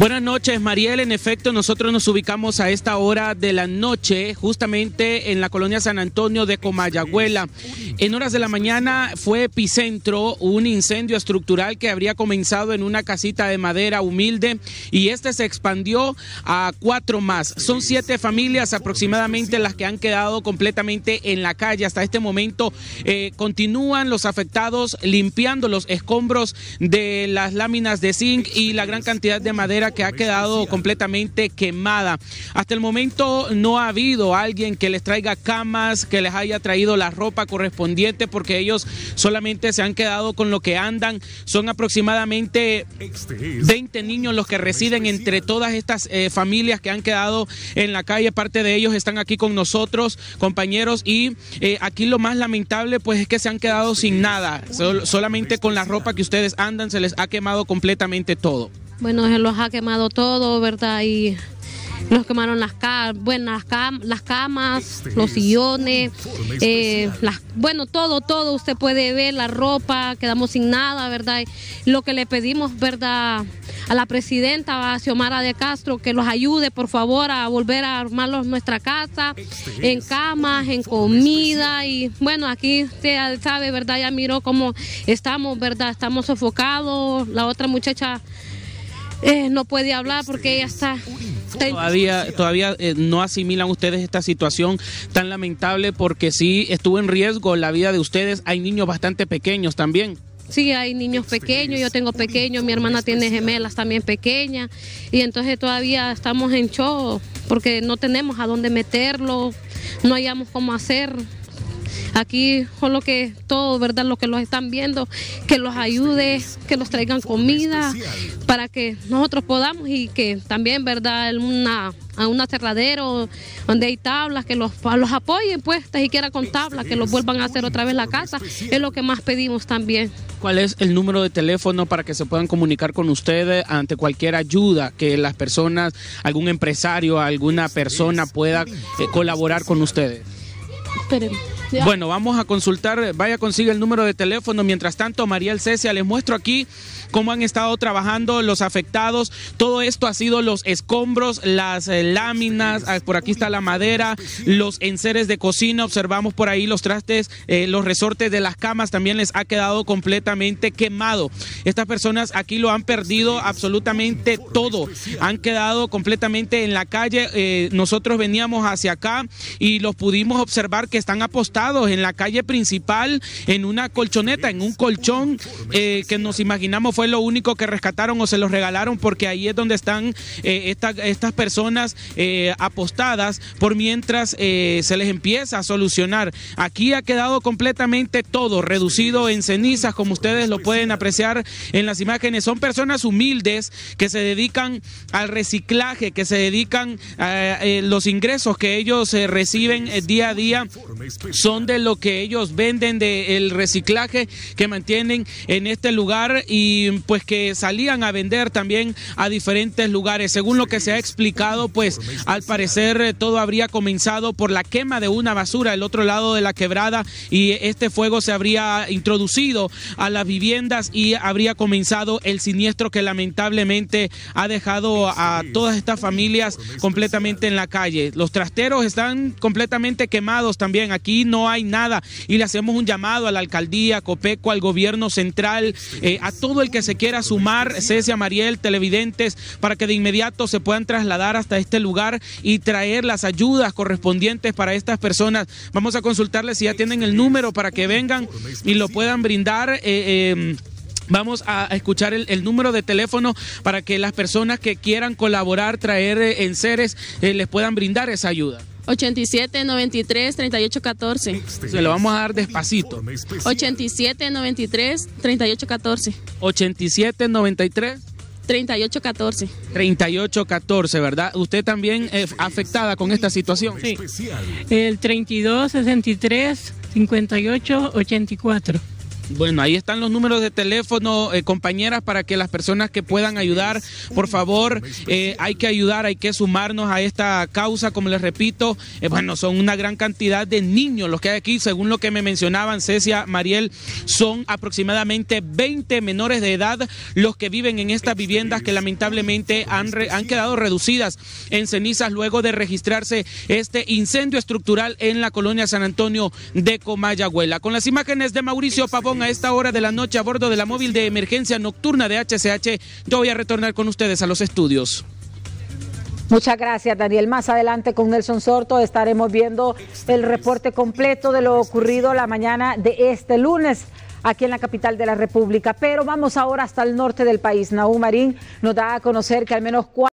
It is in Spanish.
Buenas noches, Mariel. En efecto, nosotros nos ubicamos a esta hora de la noche, justamente en la colonia San Antonio de Comayagüela. En horas de la mañana fue epicentro un incendio estructural que habría comenzado en una casita de madera humilde y este se expandió a cuatro más. Son siete familias aproximadamente las que han quedado completamente en la calle. Hasta este momento eh, continúan los afectados limpiando los escombros de las láminas de zinc y la gran cantidad de madera que ha quedado completamente quemada. Hasta el momento no ha habido alguien que les traiga camas, que les haya traído la ropa correspondiente, porque ellos solamente se han quedado con lo que andan. Son aproximadamente 20 niños los que residen entre todas estas eh, familias que han quedado en la calle. Parte de ellos están aquí con nosotros, compañeros, y eh, aquí lo más lamentable pues es que se han quedado sin nada, solamente con la ropa que ustedes andan se les ha quemado completamente todo bueno, se los ha quemado todo, ¿verdad? Y nos quemaron las, bueno, las, camas, este los sillones, eh, bueno, todo, todo, usted puede ver la ropa, quedamos sin nada, ¿verdad? Lo que le pedimos, ¿verdad? A la presidenta, a Xiomara de Castro, que los ayude, por favor, a volver a armar nuestra casa, este en camas, en comida, y bueno, aquí usted sabe, ¿verdad? Ya miró cómo estamos, ¿verdad? Estamos sofocados, la otra muchacha eh, no puede hablar porque ella está... todavía, todavía eh, no asimilan ustedes esta situación tan lamentable porque sí estuvo en riesgo la vida de ustedes. Hay niños bastante pequeños también. Sí, hay niños pequeños, yo tengo pequeños, mi hermana tiene gemelas también pequeñas y entonces todavía estamos en show porque no tenemos a dónde meterlo, no hayamos cómo hacer. Aquí con lo que todo, ¿verdad? Lo que los están viendo, que los ayude, que los traigan comida, para que nosotros podamos y que también, ¿verdad? Una, a un aterradero, donde hay tablas, que los, los apoyen, pues, siquiera con tablas, que los este vuelvan a hacer otra vez la casa, es lo que más pedimos también. ¿Cuál es el número de teléfono para que se puedan comunicar con ustedes ante cualquier ayuda que las personas, algún empresario, alguna persona pueda eh, colaborar con ustedes? Bueno, vamos a consultar, vaya consigue el número de teléfono. Mientras tanto, María Cecia, les muestro aquí cómo han estado trabajando los afectados. Todo esto ha sido los escombros, las eh, láminas, ah, por aquí está la madera, los enseres de cocina, observamos por ahí los trastes, eh, los resortes de las camas también les ha quedado completamente quemado. Estas personas aquí lo han perdido absolutamente todo, han quedado completamente en la calle. Eh, nosotros veníamos hacia acá y los pudimos observar que están apostando en la calle principal, en una colchoneta, en un colchón eh, que nos imaginamos fue lo único que rescataron o se los regalaron, porque ahí es donde están eh, estas personas eh, apostadas por mientras eh, se les empieza a solucionar. Aquí ha quedado completamente todo reducido en cenizas, como ustedes lo pueden apreciar en las imágenes. Son personas humildes que se dedican al reciclaje, que se dedican a los ingresos que ellos reciben día a día son de lo que ellos venden, del reciclaje que mantienen en este lugar y pues que salían a vender también a diferentes lugares. Según lo que se ha explicado, pues al parecer eh, todo habría comenzado por la quema de una basura al otro lado de la quebrada y este fuego se habría introducido a las viviendas y habría comenzado el siniestro que lamentablemente ha dejado a todas estas familias completamente en la calle. Los trasteros están completamente quemados también. Aquí no hay nada. Y le hacemos un llamado a la alcaldía, a Copeco, al gobierno central, eh, a todo el que se quiera sumar, Cecia Mariel, televidentes, para que de inmediato se puedan trasladar hasta este lugar y traer las ayudas correspondientes para estas personas. Vamos a consultarles si ya tienen el número para que vengan y lo puedan brindar. Eh, em, vamos a escuchar el, el, número de teléfono para que las personas que quieran colaborar, traer eh, en seres, les puedan brindar esa ayuda. 87 93 38 14. Se lo vamos a dar despacito. 87 93 38 14. 87 93 38 14. 38 14, ¿verdad? ¿Usted también es eh, afectada con esta situación? Sí. El 32 63 58 84. Bueno, ahí están los números de teléfono, eh, compañeras, para que las personas que puedan ayudar, por favor, eh, hay que ayudar, hay que sumarnos a esta causa, como les repito, eh, bueno, son una gran cantidad de niños los que hay aquí, según lo que me mencionaban Cecia, Mariel, son aproximadamente 20 menores de edad los que viven en estas viviendas que lamentablemente han, han quedado reducidas en cenizas luego de registrarse este incendio estructural en la colonia San Antonio de Comayagüela. Con las imágenes de Mauricio Pavón a esta hora de la noche a bordo de la móvil de emergencia nocturna de HCH. Yo voy a retornar con ustedes a los estudios. Muchas gracias, Daniel. Más adelante con Nelson Sorto estaremos viendo el reporte completo de lo ocurrido la mañana de este lunes aquí en la capital de la República. Pero vamos ahora hasta el norte del país. Naú Marín nos da a conocer que al menos cuatro